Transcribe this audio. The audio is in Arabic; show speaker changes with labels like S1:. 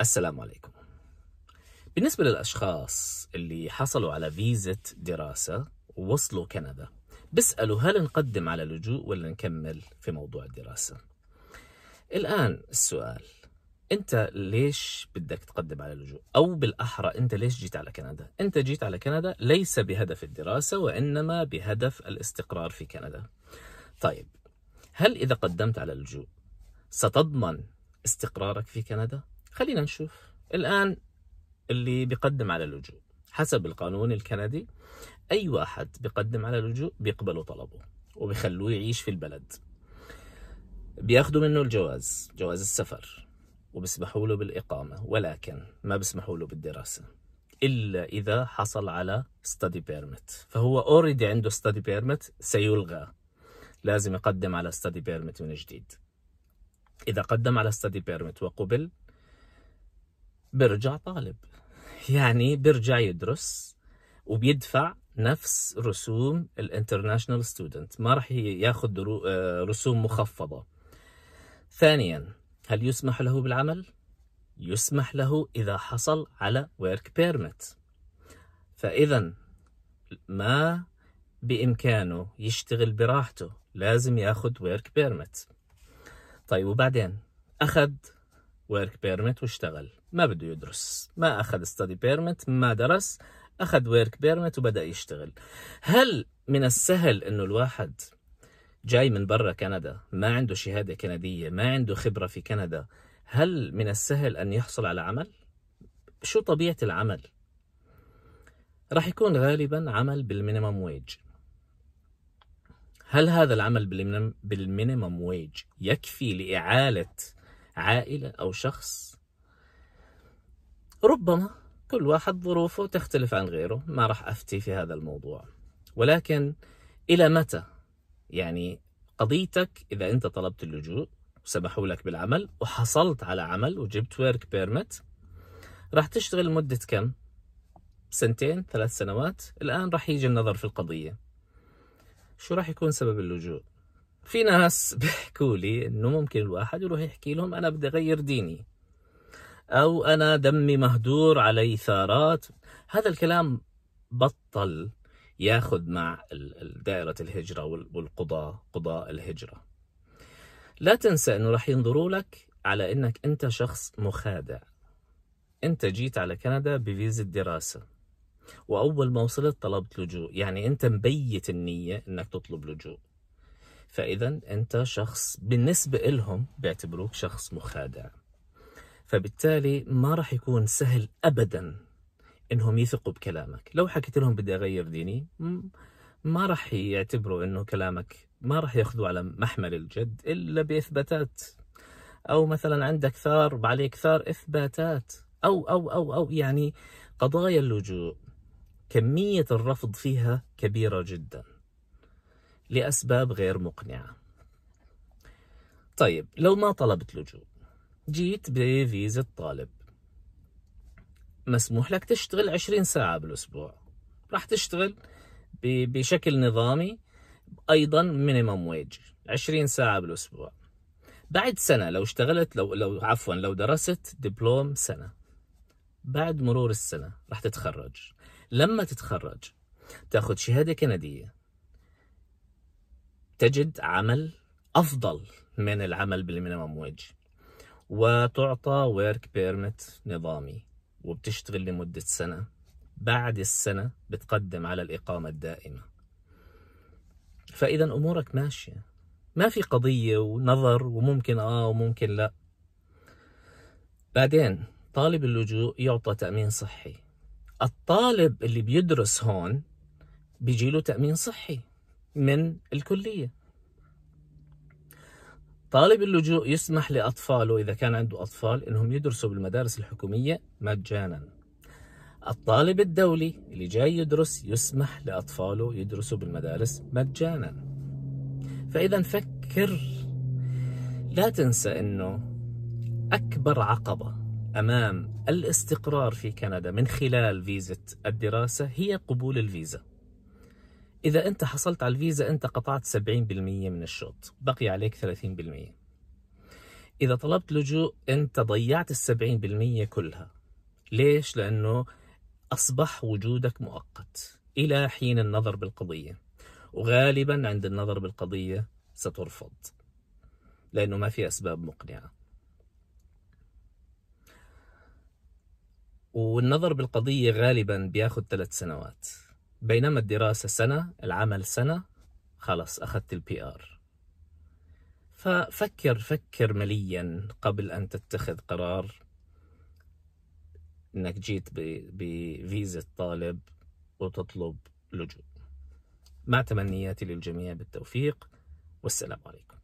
S1: السلام عليكم بالنسبة للأشخاص اللي حصلوا على فيزة دراسة ووصلوا كندا بسألوا هل نقدم على لجوء ولا نكمل في موضوع الدراسة الآن السؤال أنت ليش بدك تقدم على لجوء أو بالأحرى أنت ليش جيت على كندا أنت جيت على كندا ليس بهدف الدراسة وإنما بهدف الاستقرار في كندا طيب هل إذا قدمت على اللجوء ستضمن استقرارك في كندا؟ خلينا نشوف الآن اللي بيقدم على اللجوء حسب القانون الكندي أي واحد بيقدم على اللجوء بيقبلوا طلبه وبيخلوه يعيش في البلد بياخدوا منه الجواز جواز السفر وبيسمحوا له بالإقامة ولكن ما بيسمحوا له بالدراسة إلا إذا حصل على study permit فهو اوريدي عنده study permit سيلغى لازم يقدم على study permit من جديد إذا قدم على study permit وقبل برجع طالب يعني برجع يدرس وبيدفع نفس رسوم الانترناشنال ستودنت ما راح ياخذ آه، رسوم مخفضة ثانيا هل يسمح له بالعمل؟ يسمح له إذا حصل على ورك بيرميت فإذا ما بإمكانه يشتغل براحته لازم ياخذ ورك بيرميت طيب وبعدين أخذ ورك بيرميت واشتغل ما بده يدرس ما أخذ ستادي بيرمت ما درس أخذ ورك بيرمت وبدأ يشتغل هل من السهل أنه الواحد جاي من برا كندا ما عنده شهادة كندية ما عنده خبرة في كندا هل من السهل أن يحصل على عمل؟ شو طبيعة العمل؟ راح يكون غالبا عمل بالمينيمم ويج هل هذا العمل بالمينيمم ويج يكفي لإعالة عائلة أو شخص ربما كل واحد ظروفه تختلف عن غيره ما راح أفتي في هذا الموضوع ولكن إلى متى يعني قضيتك إذا أنت طلبت اللجوء وسمحوا لك بالعمل وحصلت على عمل وجبت ورك بيرمت راح تشتغل مدة كم؟ سنتين ثلاث سنوات الآن راح يجي النظر في القضية شو راح يكون سبب اللجوء؟ في ناس بيحكوا لي انه ممكن الواحد يروح يحكي لهم انا بدي اغير ديني أو أنا دمي مهدور علي ثارات هذا الكلام بطل ياخذ مع دائرة الهجرة والقضاء قضاء الهجرة لا تنسى أنه راح ينظروا لك على أنك أنت شخص مخادع أنت جيت على كندا بفيزا دراسة وأول ما وصلت طلبت لجوء يعني أنت مبيت النية أنك تطلب لجوء فإذا أنت شخص بالنسبة لهم بيعتبروك شخص مخادع فبالتالي ما راح يكون سهل ابدا انهم يثقوا بكلامك لو حكيت لهم بدي اغير ديني ما راح يعتبروا انه كلامك ما راح ياخذوه على محمل الجد الا باثباتات او مثلا عندك ثار عليك ثار اثباتات او او او او يعني قضايا اللجوء كميه الرفض فيها كبيره جدا لاسباب غير مقنعه طيب لو ما طلبت لجوء جيت بفيزا طالب مسموح لك تشتغل 20 ساعة بالأسبوع راح تشتغل بشكل نظامي أيضا مينيمم ويج 20 ساعة بالأسبوع بعد سنة لو اشتغلت لو لو عفوا لو درست دبلوم سنة بعد مرور السنة راح تتخرج لما تتخرج تاخذ شهادة كندية تجد عمل أفضل من العمل بالمينيمم ويج وتعطى ورك بيرمت نظامي وبتشتغل لمدة سنة بعد السنة بتقدم على الإقامة الدائمة فإذا أمورك ماشية ما في قضية ونظر وممكن آه وممكن لا بعدين طالب اللجوء يعطى تأمين صحي الطالب اللي بيدرس هون بيجي له تأمين صحي من الكلية طالب اللجوء يسمح لأطفاله إذا كان عنده أطفال إنهم يدرسوا بالمدارس الحكومية مجانا الطالب الدولي اللي جاي يدرس يسمح لأطفاله يدرسوا بالمدارس مجانا فإذا فكر لا تنسى أنه أكبر عقبة أمام الاستقرار في كندا من خلال فيزة الدراسة هي قبول الفيزا إذا أنت حصلت على الفيزا أنت قطعت 70% من الشوط بقي عليك 30% إذا طلبت لجوء أنت ضيعت السبعين بالمية كلها ليش؟ لأنه أصبح وجودك مؤقت إلى حين النظر بالقضية وغالبا عند النظر بالقضية سترفض لأنه ما في أسباب مقنعة والنظر بالقضية غالبا بياخد ثلاث سنوات بينما الدراسة سنة العمل سنة خلاص أخذت البي آر ففكر فكر مليا قبل أن تتخذ قرار أنك جيت بفيزا طالب وتطلب لجوء مع تمنياتي للجميع بالتوفيق والسلام عليكم